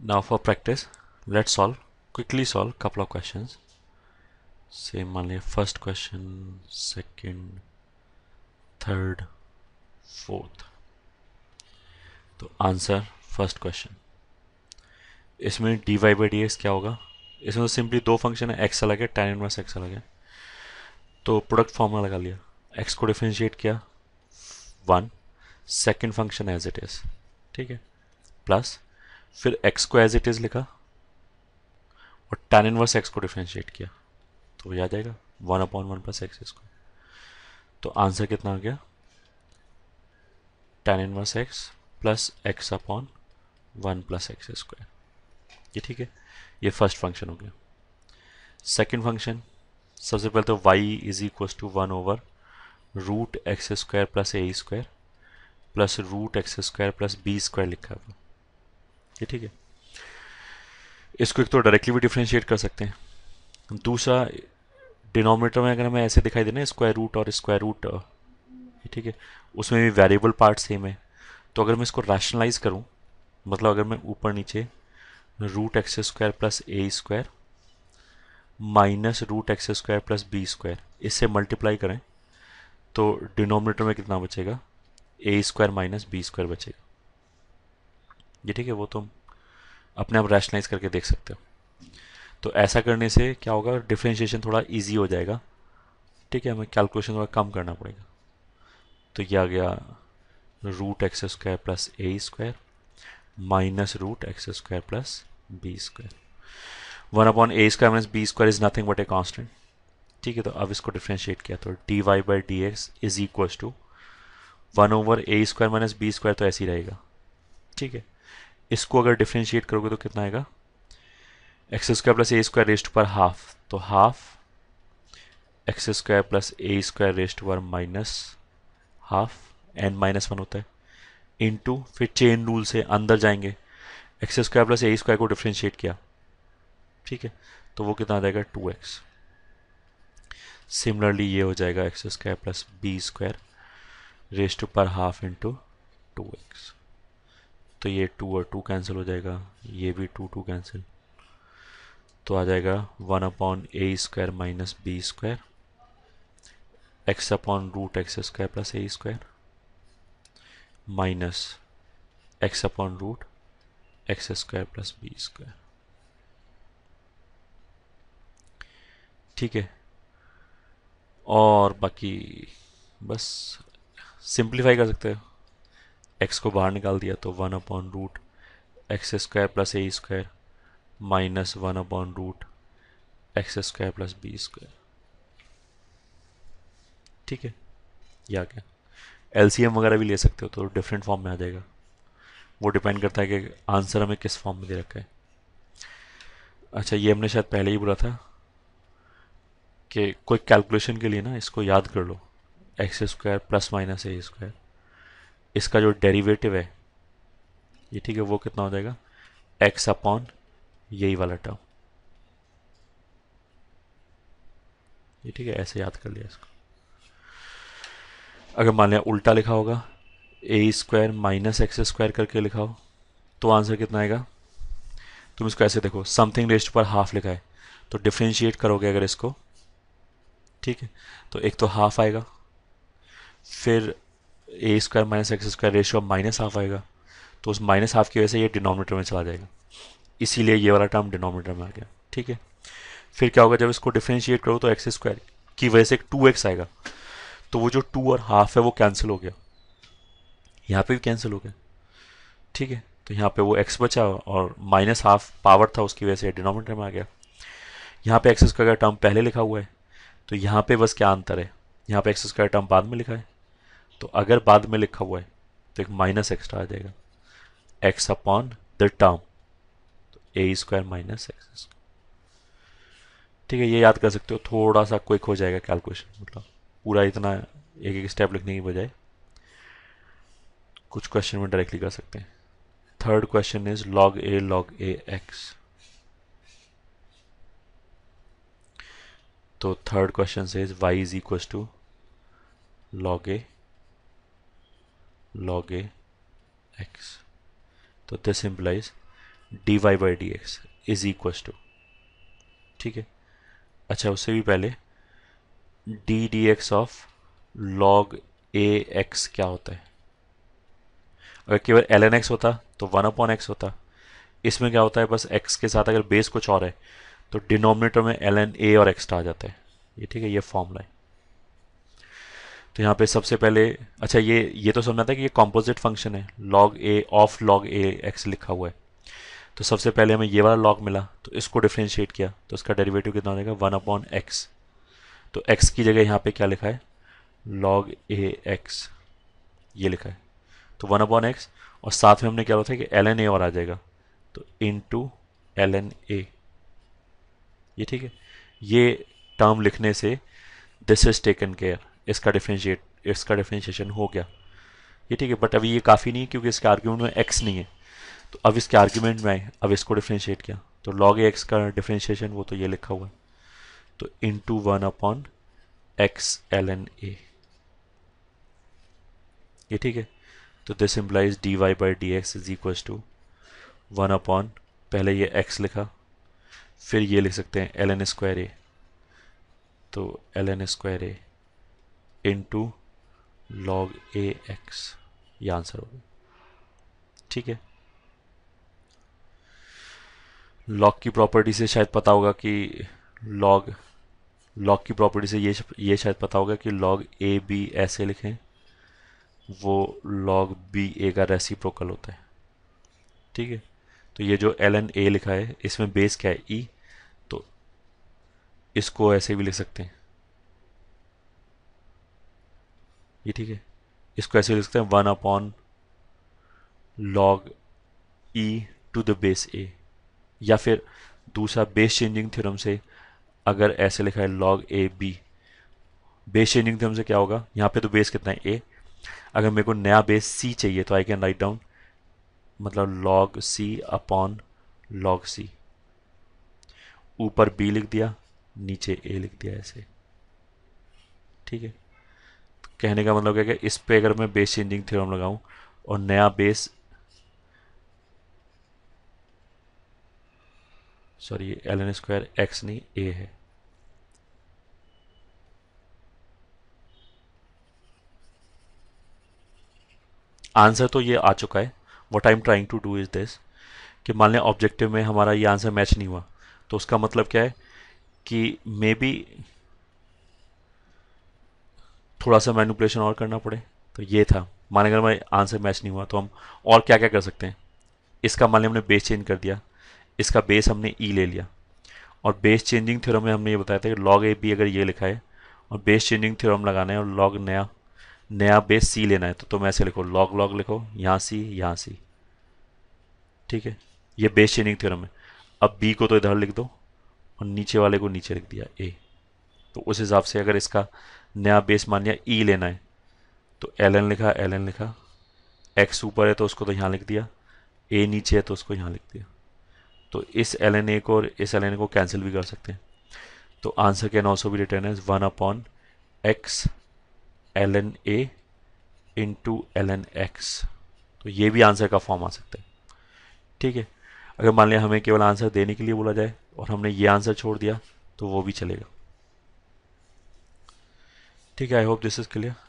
now for practice let's solve quickly solve couple of questions say manly first question second third fourth तो answer first question इसमें D Y by D X क्या होगा इसमें तो simply दो function है x अलग है टेन इनवर्स एक्स अलग है तो प्रोडक्ट फॉर्मूला लगा लिया एक्स को डिफ्रेंशिएट किया one second function as it is ठीक है प्लस फिर एक्स को एज इट इज़ लिखा और टेन इनवर्स एक्स को डिफ्रेंशिएट किया तो याद आएगा one upon one plus X square तो आंसर कितना आ गया tan inverse X plus X upon one plus X square ये ठीक है ये फर्स्ट फंक्शन हो गया सेकेंड फंक्शन सबसे पहले तो y is equals to one over root X square plus A square plus root X square plus B square लिखा है ये ठीक है इसको एक तो डायरेक्टली भी डिफ्रेंशिएट कर सकते हैं दूसरा डिनोमिनेटर में अगर हमें ऐसे दिखाई देना स्क्वायर रूट और स्क्वायर रूट ठीक है उसमें भी वेरिएबल पार्ट सेम है तो अगर मैं इसको रैशनलाइज करूँ मतलब अगर मैं ऊपर नीचे root X square plus A square minus root X square plus B square इससे मल्टीप्लाई करें तो डिनोमिनेटर में कितना बचेगा A square minus B square बचेगा ये ठीक है वो तुम अपने आप रैशनलाइज करके देख सकते हो तो ऐसा करने से क्या होगा डिफ्रेंशिएशन थोड़ा ईजी हो जाएगा ठीक है हमें कैलकुलेशन थोड़ा कम करना पड़ेगा तो ये आ गया root X square plus A square minus root X square plus B square one upon A square minus B square is nothing but a constant ठीक है तो अब इसको डिफ्रेंशिएट किया तो D Y by D X is equal to one over A square minus B square तो ऐसे ही रहेगा ठीक है इसको अगर डिफ्रेंशिएट करोगे तो कितना आएगा X square plus A square raised पर हाफ तो half X square plus A square raised पर minus half N minus one होता है इनटू फिर चेन रूल से अंदर जाएंगे X square plus A square को डिफ्रेंशिएट किया ठीक है तो वो कितना आ जाएगा टू एक्स सिमिलरली ये हो जाएगा X square plus B square raised पर हाफ इंटू टू एक्स तो ये टू और टू कैंसिल हो जाएगा ये भी टू टू कैंसिल तो आ जाएगा one upon A square minus B square X upon root X square plus A square minus X upon root X square plus B square ठीक है और बाकी बस सिंप्लीफाई कर सकते हो एक्स को बाहर निकाल दिया तो one upon root X square plus A square minus one upon root X square plus B square ठीक है या क्या एम वगैरह भी ले सकते हो तो डिफरेंट फॉर्म में आ जाएगा वो डिपेंड करता है कि आंसर हमें किस फॉर्म में दे रखा है अच्छा ये हमने शायद पहले ही बोला था कि कोई कैलकुलेशन के लिए ना इसको याद कर लो X square plus minus A square इसका जो डेरिवेटिव है ये ठीक है वो कितना हो जाएगा एक्स अपॉन यही वाला टर्म ये ठीक है ऐसे याद कर लिया इसको अगर मान लिया उल्टा लिखा होगा A square minus X square करके लिखा हो तो आंसर कितना आएगा तुम इसको ऐसे देखो समथिंग रेस्ट पर हाफ लिखा है तो डिफ्रेंशिएट करोगे अगर इसको ठीक है तो एक तो हाफ आएगा फिर A square minus X square ratio अब माइनस हाफ आएगा तो उस माइनस हाफ की वजह से ये डिनोमीटर में चला जाएगा इसीलिए ये वाला टर्म डिनोमीटर में आ गया ठीक है फिर क्या होगा जब इसको डिफ्रेंशिएट करो तो एक्स स्क्वायर की वजह से एक टू एक्स आएगा तो वो जो टू और हाफ है वो कैंसिल हो गया यहाँ पे भी कैंसिल हो गया ठीक है तो यहाँ पे वो एक्स बचा और माइनस हाफ पावर था उसकी वजह से डिनोमीटर में आ गया यहाँ पे एक्स स्क्वायर का टर्म पहले लिखा हुआ है तो यहाँ पे बस क्या अंतर है यहाँ पे एक्स स्क्वायर टर्म बाद में लिखा है तो अगर बाद में लिखा हुआ है तो एक माइनस एक्स्ट्रा आ जाएगा एक्स अपॉन द टर्म तो ए स्क्वायर माइनस एक्स ठीक है ये याद कर सकते हो थोड़ा सा क्विक हो जाएगा कैलकुलेशन मतलब पूरा इतना एक एक स्टेप लिखने की बजाय कुछ क्वेश्चन में डायरेक्टली कर सकते हैं third question is log A log A X तो थर्ड क्वेश्चन से is Y is equal to log A log a x. Implies D Y by D X is equal to ठीक है अच्छा उससे भी पहले D D X of log A X क्या होता है अगर केवल एल एन एक्स होता तो वन अपॉन एक्स होता इसमें क्या होता है बस एक्स के साथ अगर बेस कुछ और है तो डिनोमिनेटर में एल एन ए और एक्स्ट्रा आ जाता है ये ठीक है ये फॉर्मूला है तो यहाँ पे सबसे पहले अच्छा ये ये तो समझ आता है कि ये कॉम्पोजिट फंक्शन है log A of log A X लिखा हुआ है तो सबसे पहले हमें ये वाला लॉग मिला तो इसको डिफ्रेंशिएट किया तो इसका डेरिवेटिव कितना हो जाएगा वन अपॉन एक्स तो एक्स की जगह यहाँ पे क्या लिखा है लॉग ए एक्स ये लिखा है तो वन अपॉन एक्स और साथ में हमने क्या बोला था कि एल एन ए और आ जाएगा तो into L N A ये ठीक है ये टर्म लिखने से दिस इज टेकन केयर इसका डिफ्रेंशिएट इसका डिफ्रेंशिएशन हो गया ये ठीक है बट अभी ये काफ़ी नहीं है क्योंकि इसके आर्ग्यूमेंट में एक्स नहीं है तो अब इसके आर्ग्यूमेंट में आए अब इसको डिफ्रेंशिएट किया तो लॉग एक्स का डिफ्रेंशिएशन वो तो ये लिखा हुआ है तो into one upon X L N A ये ठीक है तो this implies D Y by D X is equal to one upon पहले ये एक्स लिखा फिर ये लिख सकते हैं एल एन स्क्वायर ए तो L N square A into log A X ये आंसर होगा ठीक है लॉग की प्रॉपर्टी से शायद पता होगा कि लॉग लॉग की प्रॉपर्टी से ये ये शायद पता होगा कि लॉग ए बी ऐसे लिखें वो लॉग बी ए का रेसिप्रोकल होता है ठीक है तो ये जो एल एन ए लिखा है इसमें बेस क्या है ई e, तो इसको ऐसे भी लिख सकते हैं ये ठीक है इसको ऐसे लिख सकते हैं one upon log E to the base A या फिर दूसरा बेस चेंजिंग थ्योरम से अगर ऐसे लिखा है log A B base changing theorem से क्या होगा यहाँ पे तो बेस कितना है ए अगर मेरे को नया बेस सी चाहिए तो आई कैन राइट डाउन मतलब log C upon log C ऊपर बी लिख दिया नीचे ए लिख दिया ऐसे ठीक है कहने का मतलब क्या कि इस पे अगर मैं बेस चेंजिंग थ्योरम लगाऊं और नया base sorry L N square X नहीं ए है आंसर तो ये आ चुका है what I am trying to do is this कि मान लें ऑब्जेक्टिव में हमारा ये आंसर मैच नहीं हुआ तो उसका मतलब क्या है कि मे बी थोड़ा सा मैनुपलेशन और करना पड़े तो ये था मान अगर हमारे आंसर मैच नहीं हुआ तो हम और क्या क्या कर सकते हैं इसका मान लिया हमने बेस चेंज कर दिया इसका बेस हमने ई e ले लिया और बेस चेंजिंग थ्योरम में हमने ये बताया था कि लॉग ए बी अगर ये लिखा है और बेस चेंजिंग थ्योरम लगाना है और लॉग नया नया बेस सी लेना है तो तुम तो ऐसे लिखो लॉग लॉग लिखो यहाँ सी यहाँ सी ठीक है ये बेस चेंजिंग थ्योरम है अब बी को तो इधर लिख दो और नीचे वाले को नीचे लिख दिया ए तो उस हिसाब से अगर इसका नया बेस मान लिया ई e लेना है तो एल एन लिखा एल एन लिखा एक्स ऊपर है तो उसको तो यहाँ लिख दिया ए नीचे है तो उसको यहाँ लिख दिया तो इस एल एन ए को और इस एल एन ए को कैंसिल भी कर सकते हैं तो आंसर कैन ऑल्सो भी रिटर्न है one upon X L N A into L N X तो ये भी आंसर का फॉर्म आ सकता है ठीक है अगर मान लिया हमें केवल आंसर देने के लिए बोला जाए और हमने ये आंसर छोड़ दिया तो वो भी चलेगा ठीक है I hope this is clear